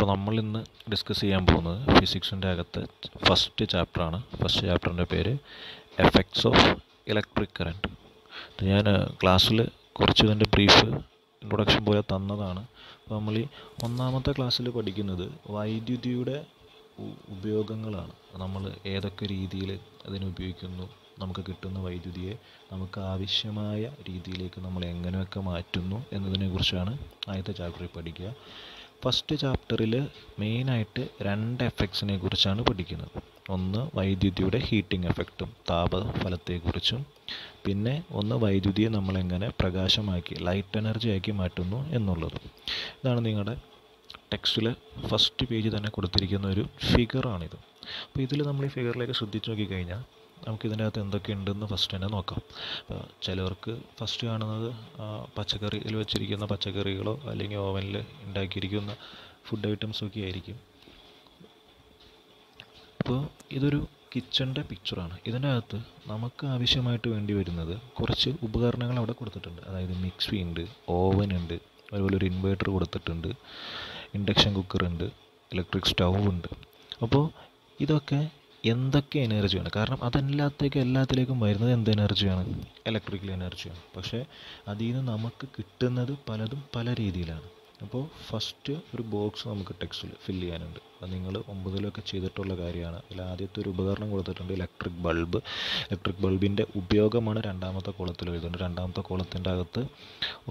അപ്പോൾ നമ്മൾ ഇന്ന് ഡിസ്കസ് ചെയ്യാൻ പോകുന്നത് ഫിസിക്സിൻ്റെ അകത്ത് ഫസ്റ്റ് ചാപ്റ്ററാണ് ഫസ്റ്റ് ചാപ്റ്ററിൻ്റെ പേര് എഫക്ട്സ് ഓഫ് ഇലക്ട്രിക് കറണ്ട് ഞാൻ ക്ലാസ്സിൽ കുറച്ച് ഇതിൻ്റെ ബ്രീഫ് ഇൻട്രൊഡക്ഷൻ പോലെ തന്നതാണ് അപ്പോൾ നമ്മൾ ഈ ഒന്നാമത്തെ ക്ലാസ്സിൽ പഠിക്കുന്നത് വൈദ്യുതിയുടെ ഉപയോഗങ്ങളാണ് നമ്മൾ ഏതൊക്കെ രീതിയിൽ അതിനെ ഉപയോഗിക്കുന്നു നമുക്ക് കിട്ടുന്ന വൈദ്യുതിയെ നമുക്ക് ആവശ്യമായ രീതിയിലേക്ക് നമ്മൾ എങ്ങനെയൊക്കെ മാറ്റുന്നു എന്നതിനെക്കുറിച്ചാണ് ആദ്യത്തെ ചാപ്റ്ററിൽ പഠിക്കുക ഫസ്റ്റ് ചാപ്റ്ററിൽ മെയിനായിട്ട് രണ്ട് എഫക്ട്സിനെ കുറിച്ചാണ് പഠിക്കുന്നത് ഒന്ന് വൈദ്യുതിയുടെ ഹീറ്റിംഗ് എഫക്റ്റും താപഫലത്തെക്കുറിച്ചും പിന്നെ ഒന്ന് വൈദ്യുതിയെ നമ്മളെങ്ങനെ പ്രകാശമാക്കി ലൈറ്റ് എനർജി ആക്കി മാറ്റുന്നു എന്നുള്ളതും ഇതാണ് നിങ്ങളുടെ ടെക്സ്റ്റിൽ ഫസ്റ്റ് പേജ് തന്നെ കൊടുത്തിരിക്കുന്ന ഒരു ഫിഗറാണിത് അപ്പോൾ ഇതിൽ നമ്മൾ ഈ ഫിഗറിലേക്ക് ശ്രദ്ധിച്ചു നോക്കിക്കഴിഞ്ഞാൽ നമുക്ക് ഇതിനകത്ത് എന്തൊക്കെയുണ്ടെന്ന് ഫസ്റ്റ് തന്നെ നോക്കാം അപ്പോൾ ചിലവർക്ക് ഫസ്റ്റ് കാണുന്നത് പച്ചക്കറിയിൽ വെച്ചിരിക്കുന്ന പച്ചക്കറികളോ അല്ലെങ്കിൽ ഓവനിൽ ഉണ്ടാക്കിയിരിക്കുന്ന ഫുഡ് ഐറ്റംസൊക്കെ ആയിരിക്കും അപ്പോൾ ഇതൊരു കിച്ചൻ്റെ പിക്ചറാണ് ഇതിനകത്ത് നമുക്ക് ആവശ്യമായിട്ട് വേണ്ടി വരുന്നത് കുറച്ച് ഉപകരണങ്ങൾ അവിടെ കൊടുത്തിട്ടുണ്ട് അതായത് മിക്സി ഉണ്ട് ഓവൻ ഉണ്ട് അതുപോലെ ഒരു ഇൻവേർട്ടർ കൊടുത്തിട്ടുണ്ട് ഇൻഡക്ഷൻ കുക്കർ ഉണ്ട് ഇലക്ട്രിക് സ്റ്റൗ ഉണ്ട് അപ്പോൾ ഇതൊക്കെ എന്തൊക്കെ എനർജിയാണ് കാരണം അതല്ലാത്തേക്ക് എല്ലാത്തിലേക്കും വരുന്നത് എന്ത് എനർജിയാണ് ഇലക്ട്രിക്കൽ എനർജിയാണ് പക്ഷേ അതിൽ നിന്ന് നമുക്ക് കിട്ടുന്നത് പലതും പല രീതിയിലാണ് അപ്പോൾ ഫസ്റ്റ് ഒരു ബോക്സ് നമുക്ക് ടെക്സ്റ്റിൽ ഫില്ല് ചെയ്യാനുണ്ട് അത് നിങ്ങൾ ഒമ്പതിലൊക്കെ ചെയ്തിട്ടുള്ള കാര്യമാണ് അതിൽ ആദ്യത്തെ ഒരു ഉപകരണം കൊടുത്തിട്ടുണ്ട് ഇലക്ട്രിക് ബൾബ് ഇലക്ട്രിക് ബൾബിൻ്റെ ഉപയോഗമാണ് രണ്ടാമത്തെ കുളത്തിൽ എഴുതുന്നത് രണ്ടാമത്തെ കുളത്തിൻ്റെ അകത്ത്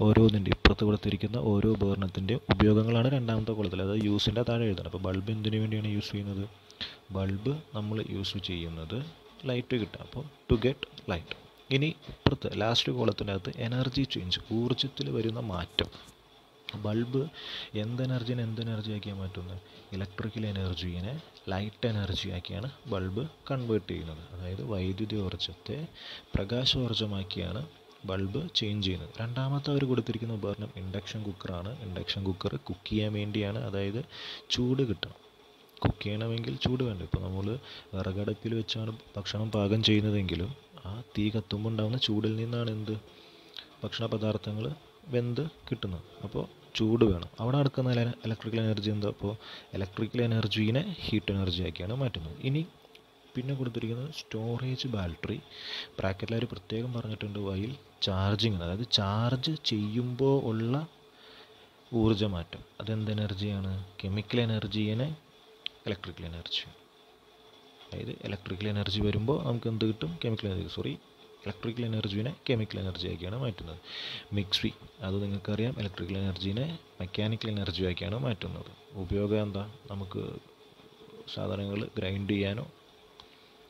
ഓരോന്നിൻ്റെ ഇപ്പുറത്ത് കൊടുത്തിരിക്കുന്ന ഓരോ ഉപകരണത്തിൻ്റെയും ഉപയോഗങ്ങളാണ് രണ്ടാമത്തെ കോളത്തിൽ അത് യൂസിൻ്റെ താഴെ എഴുതുന്നത് അപ്പോൾ ബൾബ് എന്തിനു വേണ്ടിയാണ് യൂസ് ചെയ്യുന്നത് ബൾബ് നമ്മൾ യൂസ് ചെയ്യുന്നത് ലൈറ്റ് കിട്ടുക അപ്പോൾ ടു ഗെറ്റ് ലൈറ്റ് ഇനി ഇപ്പുറത്ത് ലാസ്റ്റ് അകത്ത് എനർജി ചേഞ്ച് ഊർജ്ജത്തിൽ വരുന്ന മാറ്റം ബൾബ് എന്ത് എനർജീനെ എന്ത് ആക്കിയാൽ മാറ്റുന്നത് ഇലക്ട്രിക്കൽ എനർജീനെ ലൈറ്റ് എനർജിയാക്കിയാണ് ബൾബ് കൺവേർട്ട് ചെയ്യുന്നത് അതായത് വൈദ്യുതി ഊർജ്ജത്തെ ഊർജ്ജമാക്കിയാണ് ബൾബ് ചേഞ്ച് ചെയ്യുന്നത് രണ്ടാമത്തെ അവർ കൊടുത്തിരിക്കുന്ന ഉപകരണം ഇൻഡക്ഷൻ കുക്കറാണ് ഇൻഡക്ഷൻ കുക്കർ കുക്ക് ചെയ്യാൻ വേണ്ടിയാണ് അതായത് ചൂട് കിട്ടണം കുക്ക് ചെയ്യണമെങ്കിൽ ചൂട് വേണ്ട ഇപ്പോൾ നമ്മൾ വിറകടുപ്പിൽ വെച്ചാണ് ഭക്ഷണം പാകം ചെയ്യുന്നതെങ്കിലും ആ തീ കത്തുമ്പോൾ ഉണ്ടാകുന്ന ചൂടിൽ നിന്നാണ് എന്ത് ഭക്ഷണ പദാർത്ഥങ്ങൾ വെന്ത് കിട്ടുന്നത് അപ്പോൾ ചൂട് വേണം അവിടെ അടുക്കുന്ന ഇലക്ട്രിക്കൽ എനർജി എന്താ അപ്പോൾ ഇലക്ട്രിക്കൽ എനർജീനെ ഹീറ്റ് എനർജി ആക്കിയാണ് മാറ്റുന്നത് ഇനി പിന്നെ കൊടുത്തിരിക്കുന്നത് സ്റ്റോറേജ് ബാറ്ററി ബ്രാക്കറ്റിൽ അവർ പ്രത്യേകം പറഞ്ഞിട്ടുണ്ട് വൈൽ ചാർജിങ് അതായത് ചാർജ് ചെയ്യുമ്പോൾ ഉള്ള ഊർജ്ജമാറ്റം അതെന്ത് എനർജിയാണ് കെമിക്കൽ എനർജീനെ ഇലക്ട്രിക്കൽ എനർജി അതായത് ഇലക്ട്രിക്കൽ എനർജി വരുമ്പോൾ നമുക്ക് എന്ത് കിട്ടും കെമിക്കൽ എനർജി സോറി ഇലക്ട്രിക്കൽ എനർജീനെ കെമിക്കൽ എനർജിയാക്കിയാണ് മാറ്റുന്നത് മിക്സി അത് നിങ്ങൾക്കറിയാം ഇലക്ട്രിക്കൽ എനർജീനെ മെക്കാനിക്കൽ എനർജിയാക്കിയാണ് മാറ്റുന്നത് ഉപയോഗം എന്താ നമുക്ക് സാധനങ്ങൾ ഗ്രൈൻഡ് ചെയ്യാനോ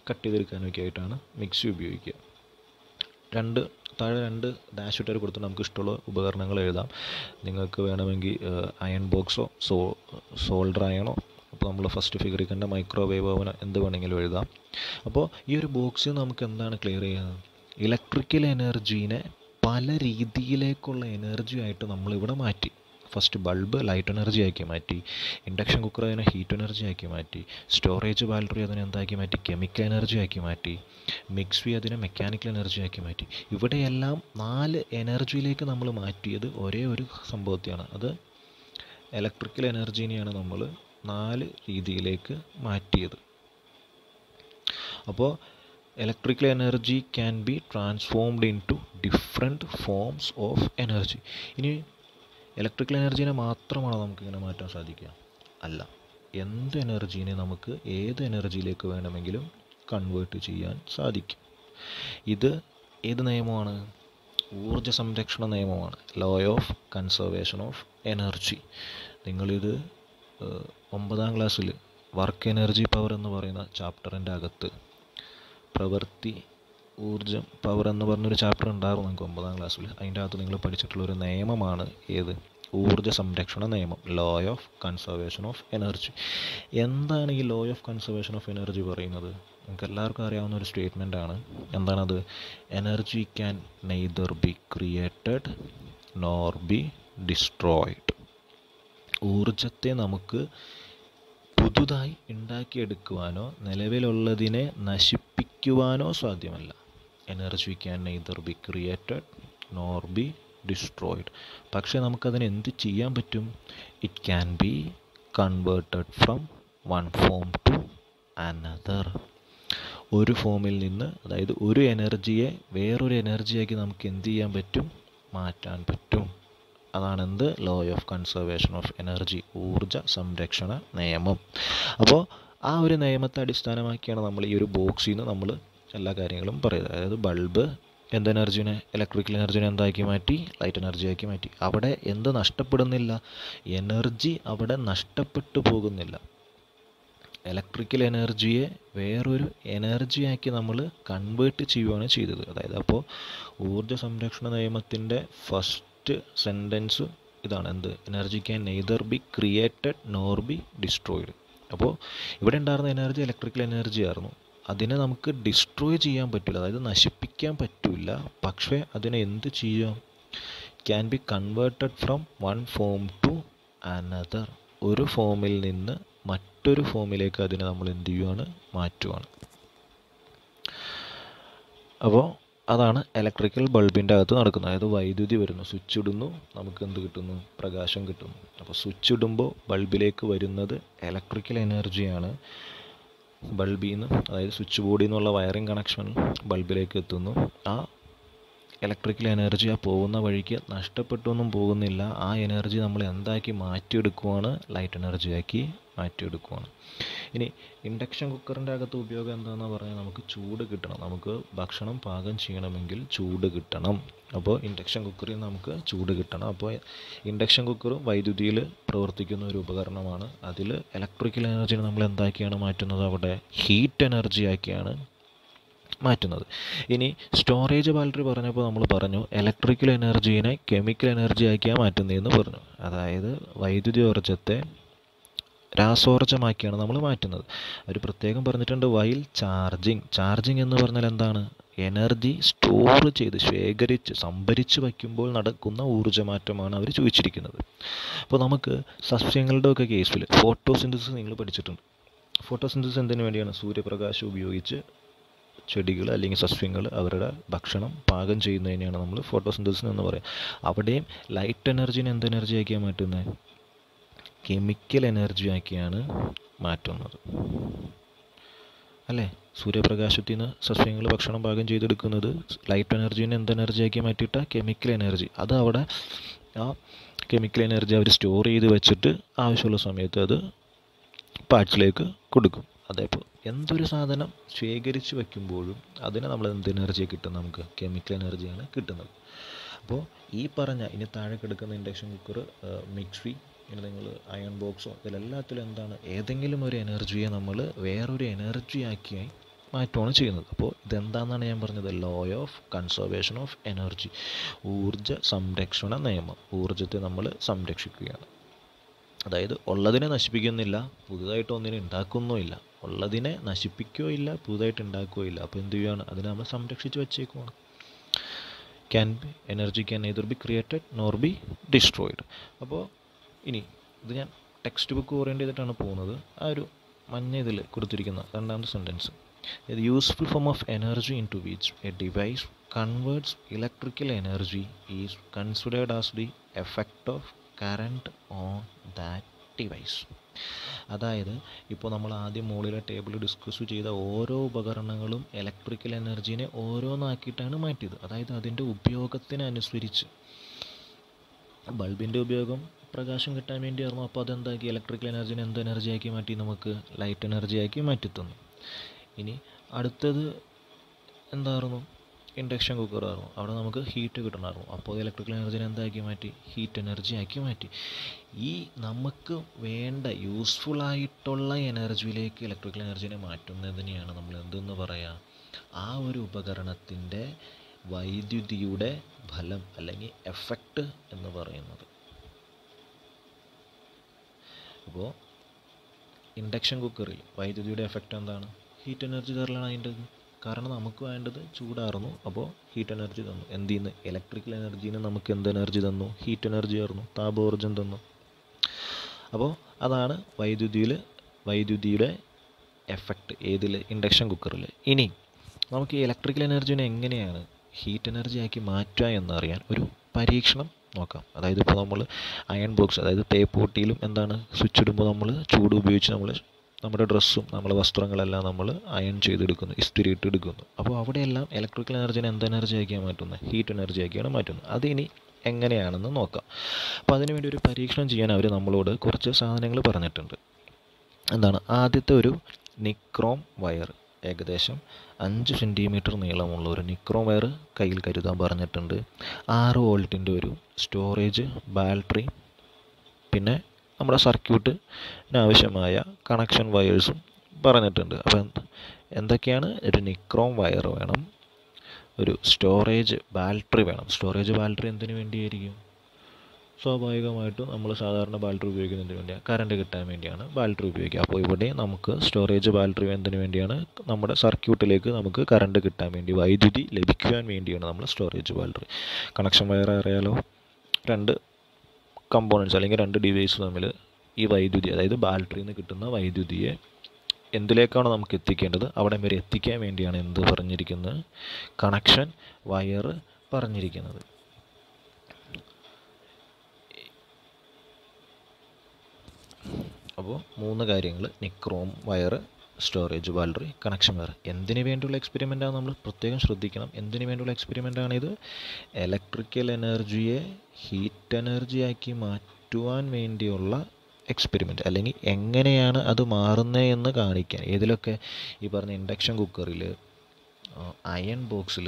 കട്ട് ചെയ്തെടുക്കാനോ ഒക്കെ ആയിട്ടാണ് മിക്സി ഉപയോഗിക്കുക രണ്ട് താഴെ രണ്ട് ഡാഷ് ഇട്ടാൽ കൊടുത്ത് നമുക്ക് ഇഷ്ടമുള്ള ഉപകരണങ്ങൾ എഴുതാം നിങ്ങൾക്ക് വേണമെങ്കിൽ അയൺ ബോക്സോ സോ സോൾഡർ അയണോ ഇപ്പോൾ നമ്മൾ ഫസ്റ്റ് ഫിഗറിൽ കണ്ട മൈക്രോവേവ് ഓവൻ എന്ത് വേണമെങ്കിലും എഴുതാം അപ്പോൾ ഈ ഒരു ബോക്സിൽ നമുക്ക് എന്താണ് ക്ലിയർ ചെയ്യുന്നത് ഇലക്ട്രിക്കൽ എനർജീനെ പല രീതിയിലേക്കുള്ള എനർജി ആയിട്ട് നമ്മളിവിടെ മാറ്റി ഫസ്റ്റ് ബൾബ് ലൈറ്റ് എനർജി ആക്കി മാറ്റി ഇൻഡക്ഷൻ കുക്കർ അതിനെ ഹീറ്റ് എനർജി ആക്കി മാറ്റി സ്റ്റോറേജ് ബാറ്ററി അതിനെ എന്താക്കി മാറ്റി കെമിക്കൽ എനർജി ആക്കി മാറ്റി മിക്സി അതിനെ മെക്കാനിക്കൽ എനർജി ആക്കി മാറ്റി ഇവിടെയെല്ലാം നാല് എനർജിയിലേക്ക് നമ്മൾ മാറ്റിയത് ഒരേ ഒരു സംഭവത്തെയാണ് അത് ഇലക്ട്രിക്കൽ എനർജീനെയാണ് നമ്മൾ നാല് രീതിയിലേക്ക് മാറ്റിയത് അപ്പോൾ electrical energy can be transformed into different forms of energy ഇനി ഇലക്ട്രിക്കൽ എനർജീനെ മാത്രമാണോ നമുക്കിങ്ങനെ മാറ്റാൻ സാധിക്കുക അല്ല എന്ത് എനർജീനെ നമുക്ക് ഏത് എനർജിയിലേക്ക് വേണമെങ്കിലും കൺവേർട്ട് ചെയ്യാൻ സാധിക്കും ഇത് ഏത് നിയമമാണ് ഊർജ സംരക്ഷണ നിയമമാണ് law of conservation of energy നിങ്ങളിത് ഒമ്പതാം ക്ലാസ്സിൽ വർക്ക് എനർജി പവർ എന്ന് പറയുന്ന ചാപ്റ്ററിൻ്റെ അകത്ത് പ്രവൃത്തി ഊർജം പവർ എന്ന് പറഞ്ഞൊരു ചാപ്റ്റർ ഉണ്ടായിരുന്നു നിങ്ങൾക്ക് ഒമ്പതാം ക്ലാസ്സിൽ അതിൻ്റെ അകത്ത് നിങ്ങൾ പഠിച്ചിട്ടുള്ള ഒരു നിയമമാണ് ഏത് ഊർജ്ജ സംരക്ഷണ നിയമം law of conservation of energy എന്താണ് ഈ law of conservation of energy പറയുന്നത് നിങ്ങൾക്ക് എല്ലാവർക്കും അറിയാവുന്ന ഒരു സ്റ്റേറ്റ്മെൻ്റ് ആണ് എന്താണത് energy can neither be created nor be destroyed ഊർജത്തെ നമുക്ക് പുതുതായി ഉണ്ടാക്കിയെടുക്കുവാനോ നിലവിലുള്ളതിനെ നശിപ്പിക്കുവാനോ സാധ്യമല്ല energy can neither be created nor be destroyed പക്ഷേ നമുക്കതിന് എന്ത് ചെയ്യാൻ പറ്റും it can be converted from one form to another ഒരു ഫോമിൽ നിന്ന് അതായത് ഒരു എനർജിയെ വേറൊരു എനർജിയാക്കി നമുക്ക് എന്ത് ചെയ്യാൻ പറ്റും മാറ്റാൻ പറ്റും അതാണ് എന്ത് law of conservation of energy ഊർജ സംരക്ഷണ നിയമം അപ്പോൾ ആ ഒരു നിയമത്തെ അടിസ്ഥാനമാക്കിയാണ് നമ്മൾ ഈ ഒരു ബോക്സിൽ നിന്ന് നമ്മൾ എല്ലാ കാര്യങ്ങളും പറയുന്നത് അതായത് ബൾബ് എന്ത് എനർജീനെ ഇലക്ട്രിക്കൽ എനർജീനെ എന്താക്കി മാറ്റി ലൈറ്റ് ആക്കി മാറ്റി അവിടെ എന്ത് നഷ്ടപ്പെടുന്നില്ല എനർജി അവിടെ നഷ്ടപ്പെട്ടു പോകുന്നില്ല ഇലക്ട്രിക്കൽ എനർജിയെ വേറൊരു എനർജിയാക്കി നമ്മൾ കൺവേർട്ട് ചെയ്യുകയാണ് ചെയ്തത് അതായത് അപ്പോൾ ഊർജ്ജ സംരക്ഷണ നിയമത്തിൻ്റെ ഫസ്റ്റ് ഫസ്റ്റ് സെൻറ്റൻസ് ഇതാണ് എന്ത് energy can neither be created nor be destroyed അപ്പോൾ ഇവിടെ ഉണ്ടായിരുന്ന എനർജി ഇലക്ട്രിക്കൽ എനർജി ആയിരുന്നു അതിനെ നമുക്ക് ഡിസ്ട്രോയ് ചെയ്യാൻ പറ്റില്ല അതായത് നശിപ്പിക്കാൻ പറ്റില്ല പക്ഷേ അതിനെ എന്ത് ചെയ്യാം can be converted from one form to another ഒരു ഫോമിൽ നിന്ന് മറ്റൊരു ഫോമിലേക്ക് അതിനെ നമ്മൾ എന്ത് ചെയ്യുവാണ് മാറ്റുവാണ് അപ്പോൾ അതാണ് ഇലക്ട്രിക്കൽ ബൾബിൻ്റെ അകത്ത് നടക്കുന്നത് അതായത് വൈദ്യുതി വരുന്നു സ്വിച്ച് ഇടുന്നു നമുക്ക് എന്ത് കിട്ടുന്നു പ്രകാശം കിട്ടുന്നു അപ്പോൾ സ്വിച്ച് ഇടുമ്പോൾ ബൾബിലേക്ക് വരുന്നത് ഇലക്ട്രിക്കൽ എനർജിയാണ് ബൾബിൽ നിന്ന് അതായത് സ്വിച്ച് ബോർഡിൽ നിന്നുള്ള വയറിംഗ് കണക്ഷൻ ബൾബിലേക്ക് എത്തുന്നു ആ ഇലക്ട്രിക്കൽ എനർജി ആ പോകുന്ന വഴിക്ക് നഷ്ടപ്പെട്ടൊന്നും പോകുന്നില്ല ആ എനർജി നമ്മൾ എന്താക്കി മാറ്റിയെടുക്കുവാണ് ലൈറ്റ് എനർജിയാക്കി മാറ്റിയെടുക്കുവാണ് ഇനി ഇൻഡക്ഷൻ കുക്കറിൻ്റെ അകത്ത് ഉപയോഗം എന്താണെന്ന് പറഞ്ഞാൽ നമുക്ക് ചൂട് കിട്ടണം നമുക്ക് ഭക്ഷണം പാകം ചെയ്യണമെങ്കിൽ ചൂട് കിട്ടണം അപ്പോൾ ഇൻഡക്ഷൻ കുക്കറിൽ നമുക്ക് ചൂട് കിട്ടണം അപ്പോൾ ഇൻഡക്ഷൻ കുക്കറും വൈദ്യുതിയിൽ പ്രവർത്തിക്കുന്ന ഒരു ഉപകരണമാണ് അതിൽ ഇലക്ട്രിക്കൽ എനർജിനെ നമ്മൾ എന്താക്കിയാണ് മാറ്റുന്നത് അവിടെ ഹീറ്റ് എനർജിയാക്കിയാണ് മാറ്റുന്നത് ഇനി സ്റ്റോറേജ് ബാറ്ററി പറഞ്ഞപ്പോൾ നമ്മൾ പറഞ്ഞു ഇലക്ട്രിക്കൽ എനർജീനെ കെമിക്കൽ എനർജി ആക്കിയാണ് മാറ്റുന്നതെന്ന് പറഞ്ഞു അതായത് ഊർജ്ജത്തെ രാസോർജ്ജമാക്കിയാണ് നമ്മൾ മാറ്റുന്നത് അവർ പ്രത്യേകം പറഞ്ഞിട്ടുണ്ട് വൈൽ ചാർജിങ് ചാർജിങ് എന്ന് പറഞ്ഞാൽ എന്താണ് എനർജി സ്റ്റോർ ചെയ്ത് ശേഖരിച്ച് സംഭരിച്ച് വയ്ക്കുമ്പോൾ നടക്കുന്ന ഊർജ്ജമാറ്റമാണ് അവർ ചോദിച്ചിരിക്കുന്നത് അപ്പോൾ നമുക്ക് സസ്യങ്ങളുടെ ഒക്കെ കേസിൽ ഫോട്ടോസിന്തസിസ് നിങ്ങൾ പഠിച്ചിട്ടുണ്ട് ഫോട്ടോസിന്തസിസ് എന്തിനു വേണ്ടിയാണ് സൂര്യപ്രകാശം ഉപയോഗിച്ച് ചെടികൾ അല്ലെങ്കിൽ സസ്യങ്ങൾ അവരുടെ ഭക്ഷണം പാകം ചെയ്യുന്നതിനെയാണ് നമ്മൾ ഫോട്ടോസിന്തസിസ് എന്ന് പറയുക അവിടെയും ലൈറ്റ് എനർജിനെ എന്ത് എനർജി ആക്കിയാൽ മാറ്റുന്നത് കെമിക്കൽ എനർജി ആക്കിയാണ് മാറ്റുന്നത് അല്ലേ സൂര്യപ്രകാശത്തിൽ നിന്ന് സസ്യങ്ങൾ ഭക്ഷണം പാകം ചെയ്തെടുക്കുന്നത് ലൈറ്റ് എനർജീനെ എന്ത് എനർജി ആക്കി മാറ്റിയിട്ട കെമിക്കൽ എനർജി അത് അവിടെ ആ കെമിക്കൽ എനർജി അവർ സ്റ്റോർ ചെയ്ത് വെച്ചിട്ട് ആവശ്യമുള്ള സമയത്ത് അത് പാച്ചിലേക്ക് കൊടുക്കും അതേപോലെ എന്തൊരു സാധനം ശേഖരിച്ച് വയ്ക്കുമ്പോഴും അതിന് നമ്മൾ എന്ത് എനർജി കിട്ടും നമുക്ക് കെമിക്കൽ എനർജിയാണ് കിട്ടുന്നത് അപ്പോൾ ഈ പറഞ്ഞ ഇനി താഴെ കിടക്കുന്ന ഇൻഡക്ഷൻ കുക്കർ മിക്സി ഇനി നിങ്ങൾ അയൺ ബോക്സോ ഇതിലെല്ലാത്തിലും എന്താണ് ഏതെങ്കിലും ഒരു എനർജിയെ നമ്മൾ വേറൊരു എനർജിയാക്കിയായി മാറ്റുകയാണ് ചെയ്യുന്നത് അപ്പോൾ ഇതെന്താണെന്നാണ് ഞാൻ പറഞ്ഞത് law of conservation of energy ഊർജ്ജ സംരക്ഷണ നിയമം ഊർജ്ജത്തെ നമ്മൾ സംരക്ഷിക്കുകയാണ് അതായത് ഉള്ളതിനെ നശിപ്പിക്കുന്നില്ല പുതുതായിട്ട് ഒന്നിനെ ഉണ്ടാക്കുന്നുമില്ല ഉള്ളതിനെ നശിപ്പിക്കുകയോ ഇല്ല പുതുതായിട്ട് ഉണ്ടാക്കുകയോ ഇല്ല അപ്പോൾ എന്ത് ചെയ്യുകയാണ് അതിനെ നമ്മൾ സംരക്ഷിച്ച് വെച്ചേക്കുവാണ് can be energy can neither be created nor be destroyed അപ്പോൾ ഇനി ഇത് ഞാൻ ടെക്സ്റ്റ് ബുക്ക് ഓറിയൻ്റ് ചെയ്തിട്ടാണ് പോകുന്നത് ആ ഒരു മഞ്ഞ ഇതിൽ കൊടുത്തിരിക്കുന്ന രണ്ടാമത്തെ സെൻറ്റൻസ് ഇത് useful form of energy into which a device converts electrical energy is considered as the effect of current on that device അതായത് ഇപ്പോൾ നമ്മൾ ആദ്യം മുകളിലെ ടേബിൾ ഡിസ്കസ് ചെയ്ത ഓരോ ഉപകരണങ്ങളും ഇലക്ട്രിക്കൽ എനർജീനെ ഓരോന്നാക്കിയിട്ടാണ് മാറ്റിയത് അതായത് അതിൻ്റെ ഉപയോഗത്തിനനുസരിച്ച് ബൾബിൻ്റെ ഉപയോഗം പ്രകാശം കിട്ടാൻ വേണ്ടി ആയിരുന്നു അപ്പോൾ അതെന്താക്കി ഇലക്ട്രിക്കൽ എനർജീനെ എന്ത് എനർജിയാക്കി മാറ്റി നമുക്ക് ലൈറ്റ് എനർജിയാക്കി മാറ്റിത്തന്നു ഇനി അടുത്തത് എന്തായിരുന്നു ഇൻഡക്ഷൻ ആയിരുന്നു അവിടെ നമുക്ക് ഹീറ്റ് കിട്ടണമായിരുന്നു അപ്പോൾ ഇലക്ട്രിക്കൽ എനർജിനെ എന്താക്കി മാറ്റി ഹീറ്റ് എനർജി ആക്കി മാറ്റി ഈ നമുക്ക് വേണ്ട യൂസ്ഫുൾ ആയിട്ടുള്ള എനർജിയിലേക്ക് ഇലക്ട്രിക്കൽ എനർജിനെ മാറ്റുന്നതിനെയാണ് നമ്മൾ എന്തെന്ന് പറയുക ആ ഒരു ഉപകരണത്തിൻ്റെ വൈദ്യുതിയുടെ ഫലം അല്ലെങ്കിൽ എഫക്റ്റ് എന്ന് പറയുന്നത് അപ്പോൾ ഇൻഡക്ഷൻ കുക്കറിൽ വൈദ്യുതിയുടെ എഫക്റ്റ് എന്താണ് ഹീറ്റ് എനർജി തരലാണ് അതിൻ്റെ കാരണം നമുക്ക് വേണ്ടത് ചൂടായിരുന്നു അപ്പോൾ ഹീറ്റ് എനർജി തന്നു എന്ത് ചെയ്യുന്നു ഇലക്ട്രിക്കൽ എനർജീനെ നമുക്ക് എന്ത് എനർജി തന്നു ഹീറ്റ് എനർജി ആയിരുന്നു താപോർജ്ജം തന്നു അപ്പോൾ അതാണ് വൈദ്യുതിയിൽ വൈദ്യുതിയുടെ എഫക്റ്റ് ഏതിൽ ഇൻഡക്ഷൻ കുക്കറിൽ ഇനി നമുക്ക് ഈ ഇലക്ട്രിക്കൽ എനർജീനെ എങ്ങനെയാണ് ഹീറ്റ് എനർജി ആക്കി മാറ്റുക എന്നറിയാൻ ഒരു പരീക്ഷണം നോക്കാം അതായത് ഇപ്പോൾ നമ്മൾ അയൺ ബോക്സ് അതായത് തേപ്പൂട്ടിയിലും എന്താണ് സ്വിച്ച് ഇടുമ്പോൾ നമ്മൾ ചൂട് ഉപയോഗിച്ച് നമ്മൾ നമ്മുടെ ഡ്രസ്സും നമ്മളെ വസ്ത്രങ്ങളെല്ലാം നമ്മൾ അയൺ ചെയ്തെടുക്കുന്നു ഇസ്തിരി എടുക്കുന്നു അപ്പോൾ അവിടെയെല്ലാം ഇലക്ട്രിക്കൽ എനർജീനെ എന്ത് ആക്കിയാണ് മാറ്റുന്നത് ഹീറ്റ് എനർജി ആക്കിയാണ് മാറ്റുന്നത് അതിനി എങ്ങനെയാണെന്ന് നോക്കാം അപ്പോൾ അതിനുവേണ്ടി ഒരു പരീക്ഷണം ചെയ്യാൻ അവർ നമ്മളോട് കുറച്ച് സാധനങ്ങൾ പറഞ്ഞിട്ടുണ്ട് എന്താണ് ആദ്യത്തെ ഒരു നിക്രോം വയർ ഏകദേശം അഞ്ച് സെൻറ്റിമീറ്റർ നീളമുള്ള ഒരു നിക്രോം വയർ കയ്യിൽ കരുതാൻ പറഞ്ഞിട്ടുണ്ട് ആറ് വോൾട്ടിൻ്റെ ഒരു സ്റ്റോറേജ് ബാറ്ററി പിന്നെ നമ്മുടെ സർക്യൂട്ടിനാവശ്യമായ കണക്ഷൻ വയേഴ്സും പറഞ്ഞിട്ടുണ്ട് അപ്പം എന്തൊക്കെയാണ് ഒരു നിക്രോം വയർ വേണം ഒരു സ്റ്റോറേജ് ബാറ്ററി വേണം സ്റ്റോറേജ് ബാറ്ററി എന്തിനു വേണ്ടിയായിരിക്കും സ്വാഭാവികമായിട്ടും നമ്മൾ സാധാരണ ബാറ്ററി ഉപയോഗിക്കുന്നതിന് വേണ്ടിയാണ് കറണ്ട് കിട്ടാൻ വേണ്ടിയാണ് ബാറ്ററി ഉപയോഗിക്കുക അപ്പോൾ ഇവിടെ നമുക്ക് സ്റ്റോറേജ് ബാറ്ററി എന്തിനു വേണ്ടിയാണ് നമ്മുടെ സർക്യൂട്ടിലേക്ക് നമുക്ക് കറണ്ട് കിട്ടാൻ വേണ്ടി വൈദ്യുതി ലഭിക്കുവാൻ വേണ്ടിയാണ് നമ്മൾ സ്റ്റോറേജ് ബാറ്ററി കണക്ഷൻ വയർ അറിയാലോ രണ്ട് കമ്പോണൻസ് അല്ലെങ്കിൽ രണ്ട് ഡിവൈസ് തമ്മിൽ ഈ വൈദ്യുതി അതായത് ബാറ്ററിയിൽ നിന്ന് കിട്ടുന്ന വൈദ്യുതിയെ എന്തിലേക്കാണ് നമുക്ക് എത്തിക്കേണ്ടത് അവിടെ വരെ എത്തിക്കാൻ വേണ്ടിയാണ് എന്ത് പറഞ്ഞിരിക്കുന്നത് കണക്ഷൻ വയർ പറഞ്ഞിരിക്കുന്നത് അപ്പോൾ മൂന്ന് കാര്യങ്ങൾ nichrome wire storage battery connection wire എന്തിനു വേണ്ടിയുള്ള എക്സ്പെരിമെൻ്റാണ് നമ്മൾ പ്രത്യേകം ശ്രദ്ധിക്കണം എന്തിനു വേണ്ടിയുള്ള എക്സ്പെരിമെൻ്റാണ് ഇത് ഇലക്ട്രിക്കൽ എനർജിയെ ഹീറ്റ് എനർജിയാക്കി മാറ്റുവാൻ വേണ്ടിയുള്ള എക്സ്പെരിമെൻറ്റ് അല്ലെങ്കിൽ എങ്ങനെയാണ് അത് മാറുന്നത് എന്ന് കാണിക്കാൻ ഏതിലൊക്കെ ഈ പറഞ്ഞ ഇൻഡക്ഷൻ കുക്കറിൽ അയൺ ബോക്സിൽ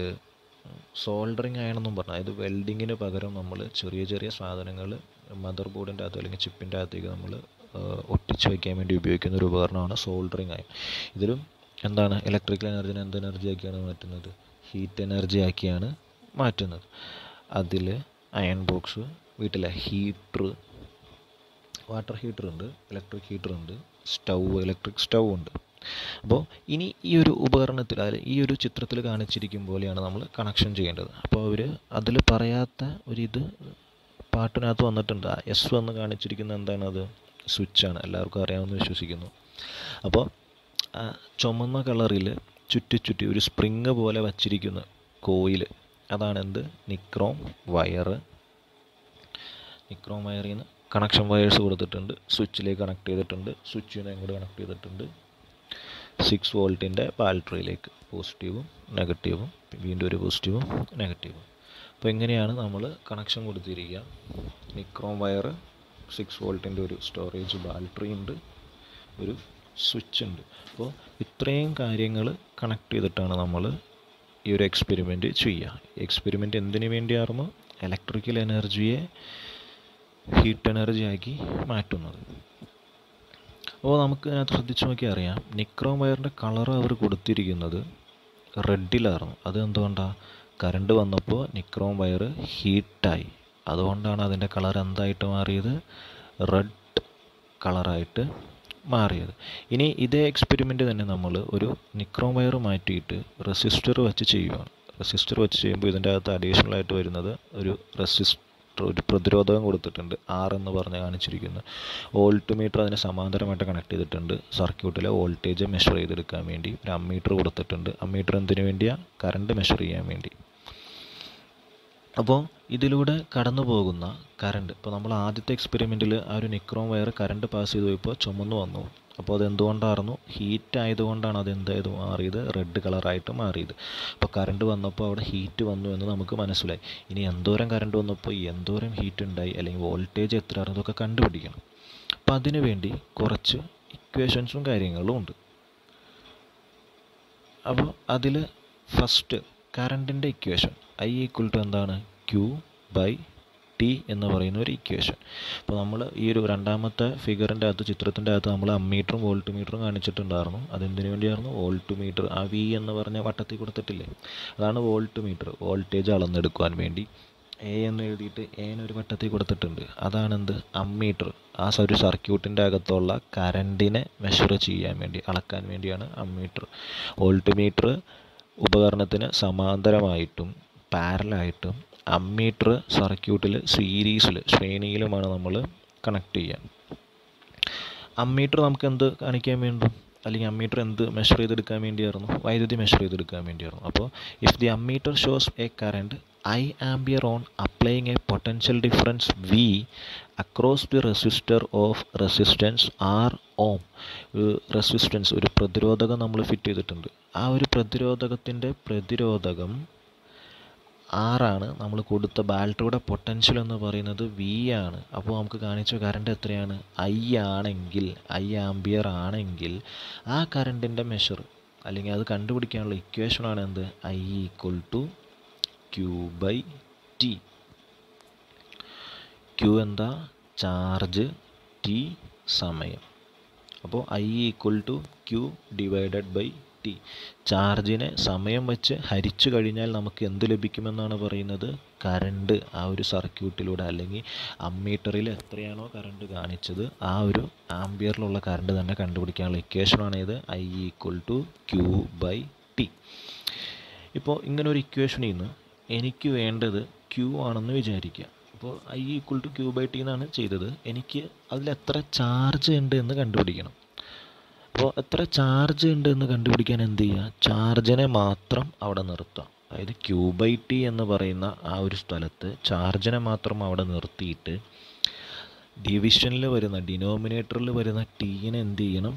സോൾഡറിങ് അയൺ പറഞ്ഞു അതായത് വെൽഡിങ്ങിന് പകരം നമ്മൾ ചെറിയ ചെറിയ സാധനങ്ങൾ മദർ ബോർഡിൻ്റെ അകത്ത് അല്ലെങ്കിൽ ചിപ്പിൻ്റെ അകത്തേക്ക് നമ്മൾ ഒട്ടിച്ച് വയ്ക്കാൻ വേണ്ടി ഉപയോഗിക്കുന്ന ഒരു ഉപകരണമാണ് സോൾഡറിങ് അയൺ ഇതിലും എന്താണ് ഇലക്ട്രിക്കൽ എനർജിനെ എന്ത് എനർജി ആക്കിയാണ് മാറ്റുന്നത് ഹീറ്റ് എനർജി ആക്കിയാണ് മാറ്റുന്നത് അതിൽ അയൺ ബോക്സ് വീട്ടിലെ ഹീറ്റർ വാട്ടർ ഹീറ്റർ ഉണ്ട് ഇലക്ട്രിക് ഹീറ്റർ ഉണ്ട് സ്റ്റൗ ഇലക്ട്രിക് സ്റ്റൗ ഉണ്ട് അപ്പോൾ ഇനി ഈ ഒരു ഉപകരണത്തിൽ അതായത് ഈ ഒരു ചിത്രത്തിൽ കാണിച്ചിരിക്കും പോലെയാണ് നമ്മൾ കണക്ഷൻ ചെയ്യേണ്ടത് അപ്പോൾ അവർ അതിൽ പറയാത്ത ഒരിത് പാട്ടിനകത്ത് വന്നിട്ടുണ്ട് എസ് എന്ന് കാണിച്ചിരിക്കുന്ന എന്താണത് സ്വിച്ചാണ് എല്ലാവർക്കും അറിയാമെന്ന് വിശ്വസിക്കുന്നു അപ്പോൾ ചുമന്ന കളറിൽ ചുറ്റി ചുറ്റി ഒരു സ്പ്രിങ് പോലെ വച്ചിരിക്കുന്ന കോയിൽ അതാണെന്ത് നിക്രോം വയറ് നിക്രോം വയറിൽ നിന്ന് കണക്ഷൻ വയേഴ്സ് കൊടുത്തിട്ടുണ്ട് സ്വിച്ചിലേക്ക് കണക്ട് ചെയ്തിട്ടുണ്ട് സ്വിച്ചിനെയും അങ്ങോട്ട് കണക്ട് ചെയ്തിട്ടുണ്ട് സിക്സ് വോൾട്ടിൻ്റെ ബാറ്ററിയിലേക്ക് പോസിറ്റീവും നെഗറ്റീവും വീണ്ടും ഒരു പോസിറ്റീവും നെഗറ്റീവും അപ്പോൾ ഇങ്ങനെയാണ് നമ്മൾ കണക്ഷൻ കൊടുത്തിരിക്കുക നിക്രോം വയർ സിക്സ് വോൾട്ടിൻ്റെ ഒരു സ്റ്റോറേജ് ബാറ്ററി ഉണ്ട് ഒരു സ്വിച്ച് ഉണ്ട് അപ്പോൾ ഇത്രയും കാര്യങ്ങൾ കണക്ട് ചെയ്തിട്ടാണ് നമ്മൾ ഈ ഒരു എക്സ്പെരിമെൻ്റ് ചെയ്യുക എക്സ്പെരിമെൻ്റ് എന്തിനു വേണ്ടിയായിരുന്നു ഇലക്ട്രിക്കൽ എനർജിയെ ഹീറ്റ് എനർജി ആക്കി മാറ്റുന്നത് അപ്പോൾ നമുക്ക് അതിനകത്ത് ശ്രദ്ധിച്ച് നോക്കി അറിയാം നിക്രോം വയറിൻ്റെ കളർ അവർ കൊടുത്തിരിക്കുന്നത് റെഡിലായിരുന്നു അത് എന്തുകൊണ്ടാണ് കറണ്ട് വന്നപ്പോൾ നിക്രോം വയർ ഹീറ്റായി അതുകൊണ്ടാണ് അതിൻ്റെ കളർ എന്തായിട്ട് മാറിയത് റെഡ് കളറായിട്ട് മാറിയത് ഇനി ഇതേ എക്സ്പെരിമെൻ്റ് തന്നെ നമ്മൾ ഒരു നിക്രോമയർ മാറ്റിയിട്ട് റെസിസ്റ്റർ വെച്ച് ചെയ്യുകയാണ് റെസിസ്റ്റർ വെച്ച് ചെയ്യുമ്പോൾ ഇതിൻ്റെ അകത്ത് അഡീഷണൽ ആയിട്ട് വരുന്നത് ഒരു റെസിസ്റ്റർ ഒരു പ്രതിരോധകം കൊടുത്തിട്ടുണ്ട് ആർ എന്ന് പറഞ്ഞ് കാണിച്ചിരിക്കുന്നു വോൾട്ട് മീറ്റർ അതിന് സമാന്തരമായിട്ട് കണക്ട് ചെയ്തിട്ടുണ്ട് സർക്യൂട്ടിലെ വോൾട്ടേജ് മെഷർ ചെയ്തെടുക്കാൻ വേണ്ടി ഒരു അമ്മീറ്റർ കൊടുത്തിട്ടുണ്ട് അമ്മീറ്റർ എന്തിനു വേണ്ടിയാണ് കറണ്ട് മെഷർ ചെയ്യാൻ വേണ്ടി അപ്പോൾ ഇതിലൂടെ കടന്നു പോകുന്ന കറണ്ട് ഇപ്പോൾ നമ്മൾ ആദ്യത്തെ എക്സ്പെരിമെൻറ്റിൽ ആ ഒരു നിക്രോം വയർ കറണ്ട് പാസ് ചെയ്ത് പോയപ്പോൾ ചുമന്നു വന്നു അപ്പോൾ അതെന്തുകൊണ്ടായിരുന്നു ഹീറ്റ് ആയതുകൊണ്ടാണ് അത് എന്തായത് മാറിയത് റെഡ് കളറായിട്ട് മാറിയത് അപ്പോൾ കറണ്ട് വന്നപ്പോൾ അവിടെ ഹീറ്റ് വന്നു എന്ന് നമുക്ക് മനസ്സിലായി ഇനി എന്തോരം കറണ്ട് വന്നപ്പോൾ എന്തോരം ഹീറ്റ് ഉണ്ടായി അല്ലെങ്കിൽ വോൾട്ടേജ് എത്ര ആയിരുന്നതൊക്കെ കണ്ടുപിടിക്കണം അപ്പോൾ വേണ്ടി കുറച്ച് ഇക്വേഷൻസും കാര്യങ്ങളും ഉണ്ട് അപ്പോൾ അതിൽ ഫസ്റ്റ് കറണ്ടിൻ്റെ ഇക്വേഷൻ ഐ ഈക്വൽ ടു എന്താണ് ക്യൂ ബൈ ടി എന്ന് പറയുന്ന ഒരു ഇക്വേഷൻ അപ്പോൾ നമ്മൾ ഈ ഒരു രണ്ടാമത്തെ ഫിഗറിൻ്റെ അകത്ത് ചിത്രത്തിൻ്റെ അകത്ത് നമ്മൾ അമ്മീറ്ററും വോൾട്ട് മീറ്ററും കാണിച്ചിട്ടുണ്ടായിരുന്നു അതെന്തിനു വേണ്ടിയായിരുന്നു വോൾട്ട് മീറ്റർ ആ വി എന്ന് പറഞ്ഞ വട്ടത്തിൽ കൊടുത്തിട്ടില്ലേ അതാണ് വോൾട്ട് മീറ്റർ വോൾട്ടേജ് അളന്നെടുക്കുവാൻ വേണ്ടി എ എന്ന് എഴുതിയിട്ട് എനൊരു വട്ടത്തിൽ കൊടുത്തിട്ടുണ്ട് അതാണെന്ത് അമ്മീറ്റർ ആ ഒരു സർക്യൂട്ടിൻ്റെ അകത്തുള്ള കരണ്ടിനെ മെഷർ ചെയ്യാൻ വേണ്ടി അളക്കാൻ വേണ്ടിയാണ് അമ്മീറ്റർ വോൾട്ട് മീറ്റർ ഉപകരണത്തിന് സമാന്തരമായിട്ടും പാരലായിട്ടും അമ്മീറ്റർ സർക്യൂട്ടിൽ സീരീസിൽ ശ്രേണിയിലുമാണ് നമ്മൾ കണക്ട് ചെയ്യുക അമ്മീറ്റർ നമുക്ക് എന്ത് കാണിക്കാൻ വേണ്ടി അല്ലെങ്കിൽ അമ്മീറ്റർ എന്ത് മെഷർ ചെയ്തെടുക്കാൻ വേണ്ടിയായിരുന്നു വൈദ്യുതി മെഷർ ചെയ്തെടുക്കാൻ വേണ്ടിയായിരുന്നു അപ്പോൾ if the ammeter shows a current I ampere on applying a potential difference V across the resistor of resistance R ohm resistance ഒരു പ്രതിരോധകം നമ്മൾ ഫിറ്റ് ചെയ്തിട്ടുണ്ട് ആ ഒരു പ്രതിരോധകത്തിൻ്റെ പ്രതിരോധകം ആറാണ് നമ്മൾ കൊടുത്ത ബാറ്ററിയുടെ പൊട്ടൻഷ്യൽ എന്ന് പറയുന്നത് വി ആണ് അപ്പോൾ നമുക്ക് കാണിച്ച കറണ്ട് എത്രയാണ് ഐ ആണെങ്കിൽ ഐ ആംബിയർ ആണെങ്കിൽ ആ കറണ്ടിൻ്റെ മെഷർ അല്ലെങ്കിൽ അത് കണ്ടുപിടിക്കാനുള്ള ഇക്വേഷനാണ് എന്ത് I equal to Q by T Q എന്താ ചാർജ് ടി സമയം അപ്പോൾ I equal to Q divided by കിട്ടി ചാർജിനെ സമയം വെച്ച് ഹരിച്ചു കഴിഞ്ഞാൽ നമുക്ക് എന്ത് ലഭിക്കുമെന്നാണ് പറയുന്നത് കറണ്ട് ആ ഒരു സർക്യൂട്ടിലൂടെ അല്ലെങ്കിൽ അമ്മീറ്ററിൽ എത്രയാണോ കറണ്ട് കാണിച്ചത് ആ ഒരു ആംബിയറിലുള്ള കറണ്ട് തന്നെ കണ്ടുപിടിക്കാനുള്ള ഇക്വേഷനാണ് ഇത് I equal to Q by T ഇപ്പോൾ ഇങ്ങനൊരു ഇക്വേഷനിൽ നിന്ന് എനിക്ക് വേണ്ടത് ക്യൂ ആണെന്ന് വിചാരിക്കുക അപ്പോൾ I equal to Q by T എന്നാണ് ചെയ്തത് എനിക്ക് അതിൽ എത്ര ചാർജ് ഉണ്ട് എന്ന് കണ്ടുപിടിക്കണം അപ്പോൾ എത്ര ചാർജ് ഉണ്ട് എന്ന് കണ്ടുപിടിക്കാൻ എന്ത് ചെയ്യുക ചാർജിനെ മാത്രം അവിടെ നിർത്തുക അതായത് ക്യൂബൈറ്റി എന്ന് പറയുന്ന ആ ഒരു സ്ഥലത്ത് ചാർജിനെ മാത്രം അവിടെ നിർത്തിയിട്ട് ഡിവിഷനിൽ വരുന്ന ഡിനോമിനേറ്ററിൽ വരുന്ന ടീനെ എന്ത് ചെയ്യണം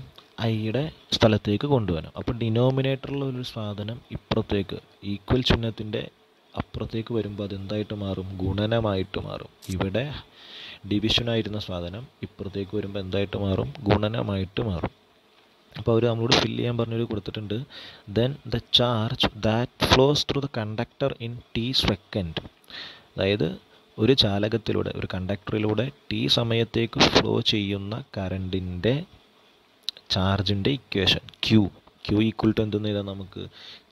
ഐയുടെ സ്ഥലത്തേക്ക് കൊണ്ടുവരണം അപ്പോൾ ഡിനോമിനേറ്ററിൽ ഒരു സാധനം ഇപ്പുറത്തേക്ക് ഈക്വൽ ചിഹ്നത്തിൻ്റെ അപ്പുറത്തേക്ക് വരുമ്പോൾ അതെന്തായിട്ട് മാറും ഗുണനമായിട്ട് മാറും ഇവിടെ ഡിവിഷനായിരുന്ന സാധനം ഇപ്പുറത്തേക്ക് വരുമ്പോൾ എന്തായിട്ട് മാറും ഗുണനമായിട്ട് മാറും അപ്പോൾ അവർ നമ്മളോട് ഫില്ല് ചെയ്യാൻ പറഞ്ഞവർ കൊടുത്തിട്ടുണ്ട് then the charge that flows through the conductor in T second അതായത് ഒരു ചാലകത്തിലൂടെ ഒരു കണ്ടക്ടറിലൂടെ ടി സമയത്തേക്ക് ഫ്ലോ ചെയ്യുന്ന കറണ്ടിൻ്റെ ചാർജിൻ്റെ equation Q Q equal to എന്തെന്ന് ചെയ്താൽ നമുക്ക്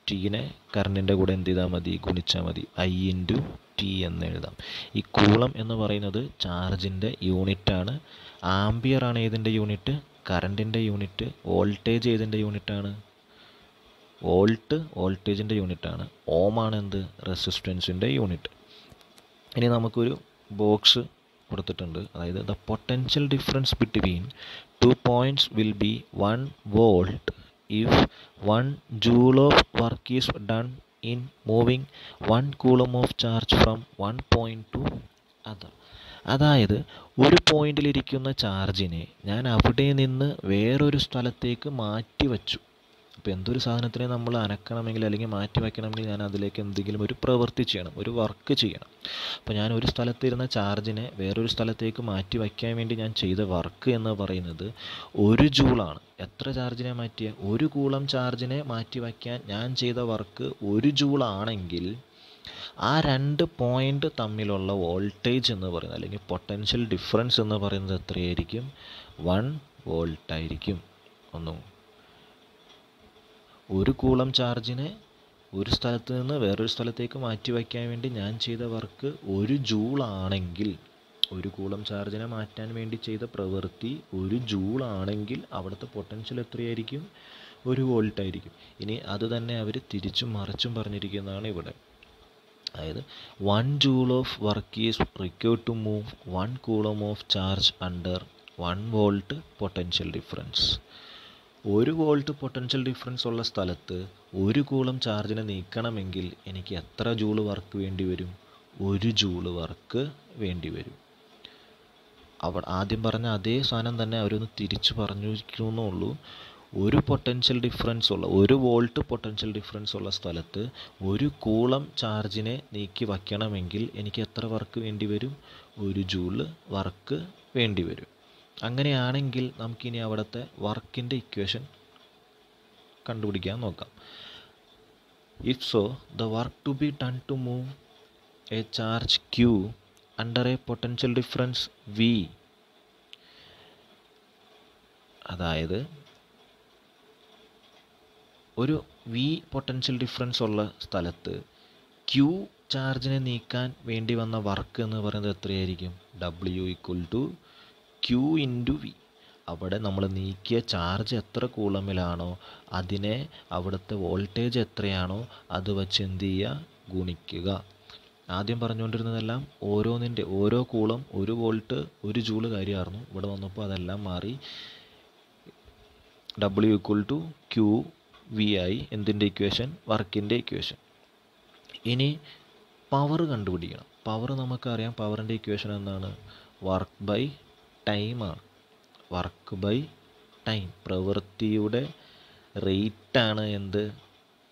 ടീനെ കറണ്ടിൻ്റെ കൂടെ എന്ത് ചെയ്താൽ മതി ഗുണിച്ചാൽ മതി ഐ ഇൻറ്റു ടി എന്ന് എഴുതാം ഈ കൂളം എന്ന് പറയുന്നത് ചാർജിൻ്റെ യൂണിറ്റാണ് ആംബിയർ ആണ് ഏതിൻ്റെ യൂണിറ്റ് കറണ്ടിൻ്റെ യൂണിറ്റ് വോൾട്ടേജ് ഏതിൻ്റെ യൂണിറ്റാണ് വോൾട്ട് വോൾട്ടേജിൻ്റെ യൂണിറ്റാണ് ഓമാണ് എന്ത് റെസിസ്റ്റൻസിൻ്റെ യൂണിറ്റ് ഇനി നമുക്കൊരു ബോക്സ് കൊടുത്തിട്ടുണ്ട് അതായത് the potential difference between two points will be one volt if one joule of work is done in moving one coulomb of charge from one point to അത് അതായത് ഒരു പോയിന്റിലിരിക്കുന്ന ചാർജിനെ ഞാൻ അവിടെ നിന്ന് വേറൊരു സ്ഥലത്തേക്ക് മാറ്റി വച്ചു അപ്പോൾ എന്തൊരു സാധനത്തിനെ നമ്മൾ അനക്കണമെങ്കിൽ അല്ലെങ്കിൽ മാറ്റി വയ്ക്കണമെങ്കിൽ ഞാൻ അതിലേക്ക് എന്തെങ്കിലും ഒരു പ്രവൃത്തി ചെയ്യണം ഒരു വർക്ക് ചെയ്യണം അപ്പോൾ ഞാൻ ഒരു സ്ഥലത്തിരുന്ന ചാർജിനെ വേറൊരു സ്ഥലത്തേക്ക് മാറ്റി വയ്ക്കാൻ വേണ്ടി ഞാൻ ചെയ്ത വർക്ക് എന്ന് പറയുന്നത് ഒരു ജൂളാണ് എത്ര ചാർജിനെ മാറ്റിയ ഒരു കൂളം ചാർജിനെ മാറ്റി വയ്ക്കാൻ ഞാൻ ചെയ്ത വർക്ക് ഒരു ജൂളാണെങ്കിൽ ആ രണ്ട് പോയിൻ്റ് തമ്മിലുള്ള വോൾട്ടേജ് എന്ന് പറയുന്നത് അല്ലെങ്കിൽ പൊട്ടൻഷ്യൽ ഡിഫറൻസ് എന്ന് പറയുന്നത് എത്രയായിരിക്കും വൺ വോൾട്ടായിരിക്കും ഒന്നും ഒരു കൂളം ചാർജിനെ ഒരു സ്ഥലത്ത് നിന്ന് വേറൊരു സ്ഥലത്തേക്ക് മാറ്റി വയ്ക്കാൻ വേണ്ടി ഞാൻ ചെയ്ത വർക്ക് ഒരു ജൂളാണെങ്കിൽ ഒരു കൂളം ചാർജിനെ മാറ്റാൻ വേണ്ടി ചെയ്ത പ്രവൃത്തി ഒരു ജൂളാണെങ്കിൽ അവിടുത്തെ പൊട്ടൻഷ്യൽ എത്രയായിരിക്കും ഒരു വോൾട്ടായിരിക്കും ഇനി അത് തന്നെ അവർ തിരിച്ചും മറിച്ചും പറഞ്ഞിരിക്കുന്നതാണ് ഇവിടെ അതായത് one joule of work is required to move one coulomb of charge under one volt potential difference ഒരു വോൾട്ട് പൊട്ടൻഷ്യൽ ഡിഫറൻസ് ഉള്ള സ്ഥലത്ത് ഒരു കൂളം ചാർജിനെ നീക്കണമെങ്കിൽ എനിക്ക് എത്ര ജൂള് വർക്ക് വേണ്ടി വരും ഒരു ജൂള് വർക്ക് വേണ്ടി വരും അവ ആദ്യം പറഞ്ഞ അതേ സാധനം തന്നെ അവരൊന്ന് തിരിച്ചു പറഞ്ഞിരിക്കുന്നു ഉള്ളൂ ഒരു പൊട്ടൻഷ്യൽ ഡിഫറൻസ് ഉള്ള ഒരു വോൾട്ട് പൊട്ടൻഷ്യൽ ഡിഫറൻസ് ഉള്ള സ്ഥലത്ത് ഒരു കൂളം ചാർജിനെ നീക്കി വയ്ക്കണമെങ്കിൽ എനിക്ക് എത്ര വർക്ക് വേണ്ടി വരും ഒരു ജൂള് വർക്ക് വേണ്ടി വരും അങ്ങനെയാണെങ്കിൽ നമുക്കിനി അവിടുത്തെ വർക്കിൻ്റെ ഇക്വേഷൻ കണ്ടുപിടിക്കാൻ നോക്കാം if so the work to be done to move a charge Q under a potential difference V അതായത് ഒരു വി പൊട്ടൻഷ്യൽ ഡിഫറൻസ് ഉള്ള സ്ഥലത്ത് ക്യു ചാർജിനെ നീക്കാൻ വേണ്ടി വന്ന വർക്ക് എന്ന് പറയുന്നത് എത്രയായിരിക്കും W equal to Q into V അവിടെ നമ്മൾ നീക്കിയ ചാർജ് എത്ര കൂളമിലാണോ അതിനെ അവിടുത്തെ വോൾട്ടേജ് എത്രയാണോ അത് വച്ച് എന്ത് ചെയ്യുക ഗുണിക്കുക ആദ്യം പറഞ്ഞുകൊണ്ടിരുന്നതെല്ലാം ഓരോന്നിൻ്റെ ഓരോ കൂളം ഒരു വോൾട്ട് ഒരു ജൂള് കാര്യമായിരുന്നു ഇവിടെ വന്നപ്പോൾ അതെല്ലാം മാറി W equal to Q V ആയി എന്തിൻ്റെ ഇക്വേഷൻ വർക്കിൻ്റെ ഇക്വേഷൻ ഇനി പവർ കണ്ടുപിടിക്കണം പവർ നമുക്കറിയാം പവറിൻ്റെ ഇക്വേഷൻ എന്താണ് വർക്ക് ബൈ ടൈമാണ് വർക്ക് ബൈ ടൈം പ്രവൃത്തിയുടെ റേറ്റാണ് എന്ത്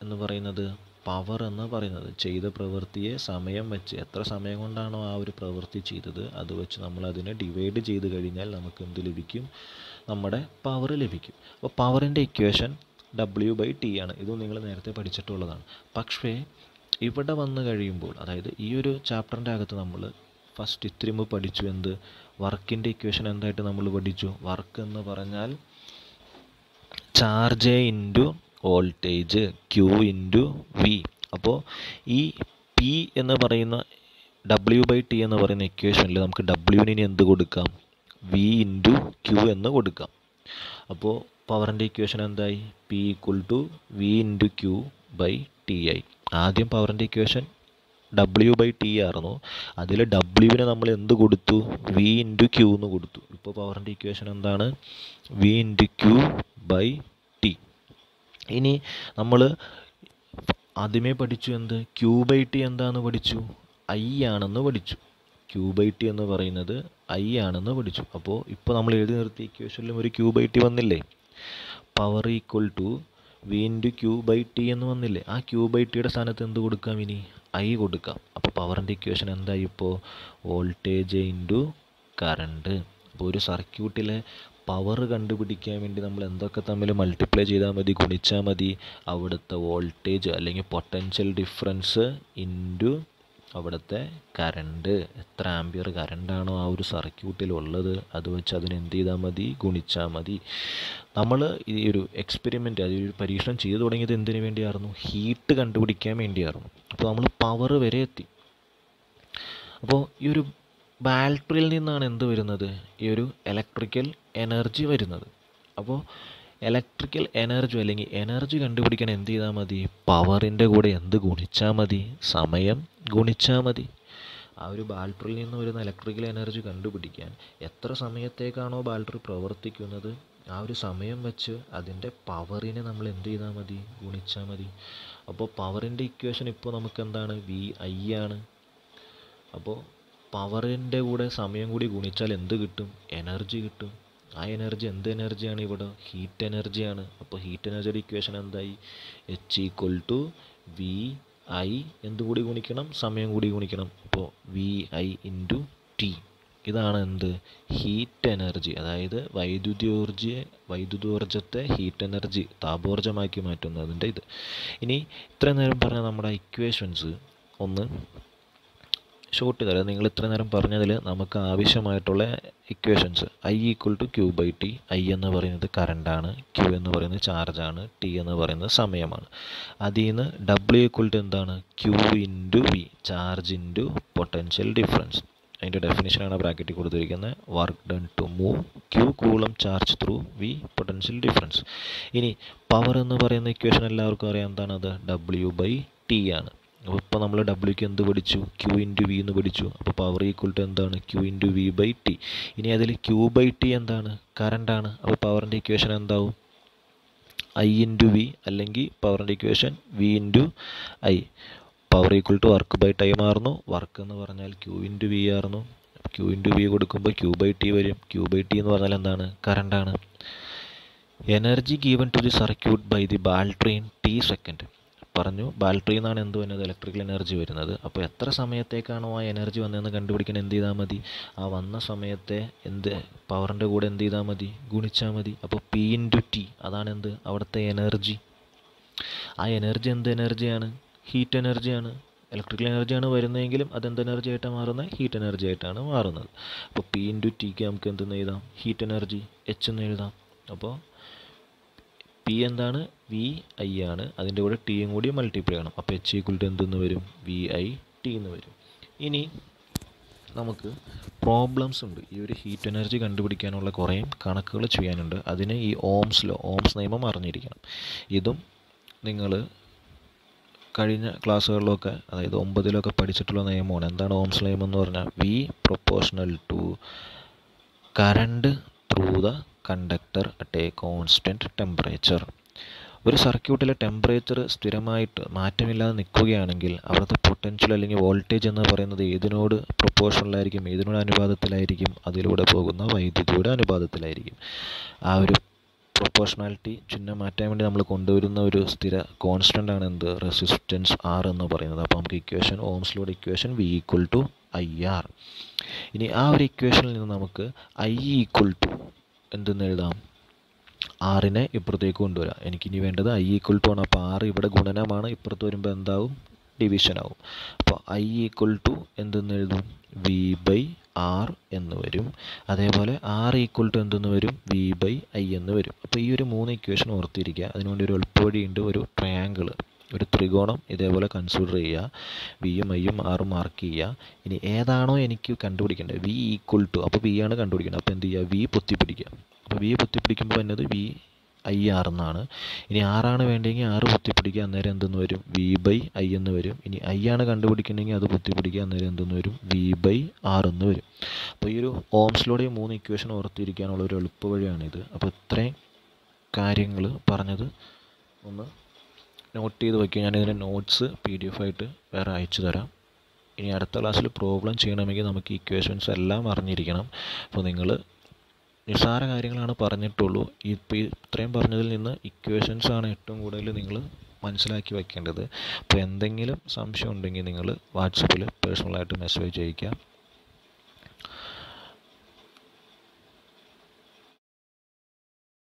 എന്ന് പറയുന്നത് പവർ എന്ന് പറയുന്നത് ചെയ്ത പ്രവൃത്തിയെ സമയം വെച്ച് എത്ര സമയം കൊണ്ടാണോ ആ ഒരു പ്രവൃത്തി ചെയ്തത് അത് വെച്ച് നമ്മൾ അതിനെ ഡിവൈഡ് ചെയ്ത് കഴിഞ്ഞാൽ നമുക്ക് എന്ത് ലഭിക്കും നമ്മുടെ പവർ ലഭിക്കും അപ്പോൾ പവറിൻ്റെ ഇക്വേഷൻ ഡബ്ല്യു ബൈ ടി ആണ് ഇതും നിങ്ങൾ നേരത്തെ പഠിച്ചിട്ടുള്ളതാണ് പക്ഷേ ഇവിടെ വന്നു കഴിയുമ്പോൾ അതായത് ഈ ഒരു ചാപ്റ്ററിൻ്റെ അകത്ത് നമ്മൾ ഫസ്റ്റ് ഇത്രയും പഠിച്ചു എന്ത് വർക്കിൻ്റെ ഇക്വേഷൻ എന്തായിട്ട് നമ്മൾ പഠിച്ചു വർക്ക് എന്ന് പറഞ്ഞാൽ charge into voltage Q into V അപ്പോൾ ഈ പി എന്ന് പറയുന്ന ഡബ്ല്യു ബൈ ടി എന്ന് പറയുന്ന ഇക്വേഷനിൽ നമുക്ക് ഡബ്ല്യുവിന് എന്ത് കൊടുക്കാം വി ഇൻറ്റു ക്യൂ എന്ന് കൊടുക്കാം അപ്പോൾ പവറിൻ്റെ ഇക്വേഷൻ എന്തായി P equal to V into Q by T I ആദ്യം പവറിൻ്റെ ഇക്വേഷൻ ഡബ്ല്യു ബൈ ടി ആയിരുന്നു അതിൽ ഡബ്ല്യുവിനെ നമ്മൾ എന്ത് കൊടുത്തു വി ഇൻറ്റു ക്യൂ എന്ന് കൊടുത്തു ഇപ്പോൾ പവറിൻ്റെ ഇക്വേഷൻ എന്താണ് V into Q by T ഇനി നമ്മൾ ആദ്യമേ പഠിച്ചു എന്ത് ക്യൂ ബൈ ടി എന്താണെന്ന് പഠിച്ചു ഐ ആണെന്ന് പഠിച്ചു ക്യൂ ബൈ ടി എന്ന് പറയുന്നത് ഐ ആണെന്ന് പഠിച്ചു അപ്പോൾ ഇപ്പോൾ നമ്മൾ എഴുതി നിർത്തിയ ഇക്വേഷനിലും ഒരു ക്യൂ ബൈ ടി വന്നില്ലേ power equal to V into Q by T എന്ന് വന്നില്ലേ ആ ക്യൂ ബൈ ടിയുടെ സ്ഥാനത്ത് എന്ത് കൊടുക്കാം ഇനി ഐ കൊടുക്കാം അപ്പോൾ പവറിൻ്റെ ഇക്വേഷൻ എന്തായി ഇപ്പോൾ വോൾട്ടേജ് ഇൻറ്റു കറണ്ട് അപ്പോൾ ഒരു സർക്യൂട്ടിലെ പവർ കണ്ടുപിടിക്കാൻ വേണ്ടി നമ്മൾ എന്തൊക്കെ തമ്മിൽ മൾട്ടിപ്ലൈ ചെയ്താൽ മതി ഗുണിച്ചാൽ മതി അവിടുത്തെ വോൾട്ടേജ് അല്ലെങ്കിൽ പൊട്ടൻഷ്യൽ ഡിഫറൻസ് ഇൻറ്റു അവിടുത്തെ കറണ്ട് എത്ര ആമ്പിയർ കറണ്ടാണോ ആ ഒരു സർക്യൂട്ടിൽ ഉള്ളത് അത് വെച്ച് അതിനെ എന്ത് ചെയ്താൽ മതി ഗുണിച്ചാൽ മതി നമ്മൾ ഈ ഒരു എക്സ്പെരിമെൻ്റ് അത് ഒരു പരീക്ഷണം ചെയ്തു തുടങ്ങിയത് എന്തിനു വേണ്ടിയായിരുന്നു ഹീറ്റ് കണ്ടുപിടിക്കാൻ വേണ്ടിയായിരുന്നു അപ്പോൾ നമ്മൾ പവർ വരെ എത്തി അപ്പോൾ ഈ ഒരു ബാറ്ററിയിൽ നിന്നാണ് എന്ത് വരുന്നത് ഈ ഒരു ഇലക്ട്രിക്കൽ എനർജി വരുന്നത് അപ്പോൾ ഇലക്ട്രിക്കൽ എനർജി അല്ലെങ്കിൽ എനർജി കണ്ടുപിടിക്കാൻ എന്ത് ചെയ്താൽ മതി പവറിൻ്റെ കൂടെ എന്ത് ഗുണിച്ചാൽ മതി സമയം ഗുണിച്ചാൽ മതി ആ ഒരു ബാറ്ററിയിൽ നിന്ന് വരുന്ന ഇലക്ട്രിക്കൽ എനർജി കണ്ടുപിടിക്കാൻ എത്ര സമയത്തേക്കാണോ ബാറ്ററി പ്രവർത്തിക്കുന്നത് ആ ഒരു സമയം വെച്ച് അതിൻ്റെ പവറിനെ നമ്മൾ എന്ത് ചെയ്താൽ മതി ഗുണിച്ചാൽ മതി അപ്പോൾ പവറിൻ്റെ ഇക്വേഷൻ ഇപ്പോൾ നമുക്ക് എന്താണ് വി ഐ ആണ് അപ്പോൾ പവറിൻ്റെ കൂടെ സമയം കൂടി ഗുണിച്ചാൽ എന്ത് കിട്ടും എനർജി കിട്ടും ആ എനർജി എന്ത് എനർജിയാണ് ഇവിടെ ഹീറ്റ് എനർജിയാണ് അപ്പോൾ ഹീറ്റ് എനർജിയുടെ ഇക്വേഷൻ എന്തായി H equal to V I എന്തും കൂടി ഗുണിക്കണം സമയം കൂടി ഗുണിക്കണം അപ്പോൾ വി ഐ ഇൻറ്റു ടി ഇതാണ് എന്ത് ഹീറ്റ് എനർജി അതായത് വൈദ്യുതിയോർജയെ വൈദ്യുതോർജ്ജത്തെ ഹീറ്റ് എനർജി താപോർജ്ജമാക്കി മാറ്റുന്നതിൻ്റെ ഇത് ഇനി ഇത്രയും നേരം പറഞ്ഞ നമ്മുടെ ഇക്വേഷൻസ് ഒന്ന് ഷോർട്ടുകൾ നിങ്ങൾ ഇത്ര നേരം പറഞ്ഞതിൽ നമുക്ക് ആവശ്യമായിട്ടുള്ള equations I equal to Q by T I എന്ന് പറയുന്നത് കറണ്ടാണ് ക്യൂ എന്ന് പറയുന്നത് ചാർജാണ് ടി എന്ന് പറയുന്നത് സമയമാണ് അതിൽ നിന്ന് ഡബ്ല്യു ഈക്വൽ ടു എന്താണ് Q into V charge into potential difference അതിൻ്റെ ഡെഫിനിഷനാണ് ബ്രാക്കറ്റിൽ കൊടുത്തിരിക്കുന്നത് work done to move Q coulomb charge through V potential difference ഇനി പവർ എന്ന് പറയുന്ന ഇക്വേഷൻ എല്ലാവർക്കും അറിയാം എന്താണ് അത് ഡബ്ല്യു ബൈ ടി ആണ് അപ്പോൾ ഇപ്പോൾ നമ്മൾ ഡബ്ല്യൂക്ക് എന്ത് പഠിച്ചു ക്യൂ ഇൻറ്റു വി എന്ന് പഠിച്ചു അപ്പോൾ പവർ ഈക്വൽ ടു എന്താണ് Q into V by T ഇനി അതിൽ ക്യൂ ബൈ ടി എന്താണ് കറണ്ടാണ് അപ്പോൾ പവറിൻ്റെ ഇക്വേഷൻ എന്താവും ഐ ഇൻറ്റു വി അല്ലെങ്കിൽ പവറിൻ്റെ equation V into I power equal to work by time മാറുന്നു വർക്ക് എന്ന് പറഞ്ഞാൽ ക്യൂ ഇൻറ്റു വി ആയിരുന്നു ക്യൂ ഇൻറ്റു വി കൊടുക്കുമ്പോൾ ക്യൂ ബൈ ടി വരും ക്യൂ ബൈ ടി എന്ന് പറഞ്ഞാൽ എന്താണ് കറണ്ടാണ് energy given to the circuit by the ബാൾട്രെയിൻ T second പറഞ്ഞു ബാറ്ററിയിൽ നിന്നാണ് എന്ത് വരുന്നത് ഇലക്ട്രിക്കൽ എനർജി വരുന്നത് അപ്പോൾ എത്ര സമയത്തേക്കാണോ ആ എനർജി വന്നതെന്ന് കണ്ടുപിടിക്കാൻ എന്ത് ചെയ്താൽ മതി ആ വന്ന സമയത്തെ എന്ത് പവറിൻ്റെ കൂടെ എന്ത് ചെയ്താൽ മതി ഗുണിച്ചാൽ മതി അപ്പോൾ പി ഇൻറ്റു ടി അതാണ് എന്ത് അവിടുത്തെ എനർജി ആ എനർജി എന്ത് എനർജിയാണ് ഹീറ്റ് എനർജിയാണ് ഇലക്ട്രിക്കൽ എനർജിയാണ് വരുന്നതെങ്കിലും എന്ത് എനർജി ആയിട്ടാണ് മാറുന്നത് ഹീറ്റ് എനർജി ആയിട്ടാണ് മാറുന്നത് അപ്പോൾ പി ഇൻറ്റു ടിക്ക് നമുക്ക് എന്തെന്ന് എഴുതാം ഹീറ്റ് എനർജി എച്ച് എന്ന് എഴുതാം അപ്പോൾ പി എന്താണ് വി ഐ ആണ് അതിൻ്റെ കൂടെ ടിയും കൂടി മൾട്ടിപ്ലൈ ചെയ്യണം അപ്പോൾ എച്ച് ഈക്വൽ ടു എന്തെന്ന് വരും വി ഐ ടി എന്ന് വരും ഇനി നമുക്ക് പ്രോബ്ലംസ് ഉണ്ട് ഈ ഒരു ഹീറ്റ് എനർജി കണ്ടുപിടിക്കാനുള്ള കുറേ കണക്കുകൾ ചെയ്യാനുണ്ട് അതിന് ഈ ഓംസ് ലോ ഓംസ് നിയമം അറിഞ്ഞിരിക്കണം ഇതും നിങ്ങൾ കഴിഞ്ഞ ക്ലാസ്സുകളിലൊക്കെ അതായത് ഒമ്പതിലൊക്കെ പഠിച്ചിട്ടുള്ള നിയമമാണ് എന്താണ് ഓംസ് നിയമം എന്ന് പറഞ്ഞാൽ V proportional to current through the conductor at a constant temperature ഒരു സർക്യൂട്ടിലെ ടെമ്പറേച്ചർ സ്ഥിരമായിട്ട് മാറ്റമില്ലാതെ നിൽക്കുകയാണെങ്കിൽ അവിടുത്തെ പൊട്ടൻഷ്യൽ അല്ലെങ്കിൽ വോൾട്ടേജ് എന്ന് പറയുന്നത് ഏതിനോട് പ്രൊപ്പോഷണലായിരിക്കും ഏതിനോട് അനുപാതത്തിലായിരിക്കും അതിലൂടെ പോകുന്ന വൈദ്യുതിയുടെ അനുപാതത്തിലായിരിക്കും ആ ഒരു പ്രൊപ്പോഷണാലിറ്റി ചിഹ്നം മാറ്റാൻ വേണ്ടി നമ്മൾ കൊണ്ടുവരുന്ന ഒരു സ്ഥിര കോൺസ്റ്റൻ്റ് ആണ് എന്ത് റെസിസ്റ്റൻസ് ആർ എന്ന് പറയുന്നത് അപ്പോൾ നമുക്ക് ഇക്വേഷൻ ഓംസിലൂടെ equation V equal to I R ഇനി ആ ഒരു ഇക്വേഷനിൽ നിന്ന് നമുക്ക് ഐ ഈക്വൽ ടു എന്തെന്ന് എഴുതാം ആറിനെ ഇപ്പുറത്തേക്ക് കൊണ്ടുവരാം എനിക്കിനി വേണ്ടത് ഐ ഈക്വൽ ടു ആണ് അപ്പോൾ ആറ് ഇവിടെ ഗുണനമാണ് ഇപ്പുറത്ത് വരുമ്പോൾ എന്താവും ഡിവിഷൻ ആവും അപ്പോൾ ഐ ഈക്വൽ ടു എന്തെന്ന് എഴുതും വി ബൈ ആർ എന്ന് വരും അതേപോലെ ആർ ഈക്വൽ ടു എന്തെന്ന് വരും വി ബൈ ഐ എന്ന് വരും അപ്പോൾ ഈ ഒരു മൂന്ന് ഇക്വേഷൻ ഓർത്തിരിക്കുക അതിനുവേണ്ടി ഒരു എളുപ്പവഴിയുണ്ട് ഒരു ട്രയാങ്കിള് ഒരു ത്രികോണം ഇതേപോലെ കൺസിഡർ ചെയ്യുക ഐ യും ആറും മാർക്ക് ചെയ്യുക ഇനി ഏതാണോ എനിക്ക് കണ്ടുപിടിക്കേണ്ടത് വി ഈക്വൽ ടു അപ്പോൾ വി ആണ് കണ്ടുപിടിക്കേണ്ടത് അപ്പോൾ എന്ത് ചെയ്യുക വി പൊത്തിപ്പിടിക്കുക അപ്പോൾ വി പൊത്തിപ്പിടിക്കുമ്പോൾ എന്നത് വി ഐ ആർ എന്നാണ് ഇനി ആറാണ് വേണ്ടതെങ്കിൽ ആറ് പൊത്തിപ്പിടിക്കുക അന്നേരം എന്തെന്ന് വരും വി ബൈ ഐ എന്ന് വരും ഇനി ഐ ആണ് കണ്ടുപിടിക്കണമെങ്കിൽ അത് പൊത്തിപ്പിടിക്കുക അന്നേരം എന്തെന്ന് വരും വി ബൈ ആർ എന്ന് വരും അപ്പോൾ ഈ ഒരു ഓംസിലൂടെ മൂന്ന് ഇക്വേഷൻ ഓർത്തിരിക്കാനുള്ള ഒരു എളുപ്പ വഴിയാണിത് അപ്പോൾ ഇത്രയും കാര്യങ്ങൾ പറഞ്ഞത് ഒന്ന് നോട്ട് ചെയ്ത് വയ്ക്കുക ഞാനിതിൻ്റെ നോട്ട്സ് പി ഡി എഫ് ആയിട്ട് വേറെ അയച്ചു തരാം ഇനി അടുത്ത ക്ലാസ്സിൽ പ്രോബ്ലം ചെയ്യണമെങ്കിൽ നമുക്ക് ഇക്വേഷൻസ് എല്ലാം അറിഞ്ഞിരിക്കണം അപ്പോൾ നിങ്ങൾ നിസ്സാര കാര്യങ്ങളാണ് പറഞ്ഞിട്ടുള്ളൂ ഇപ്പോൾ ഇത്രയും പറഞ്ഞതിൽ നിന്ന് ഇക്വേഷൻസ് ആണ് ഏറ്റവും കൂടുതൽ നിങ്ങൾ മനസ്സിലാക്കി വയ്ക്കേണ്ടത് അപ്പോൾ എന്തെങ്കിലും സംശയം ഉണ്ടെങ്കിൽ നിങ്ങൾ വാട്സപ്പിൽ പേഴ്സണലായിട്ട് മെസ്സേജ് അയക്കുക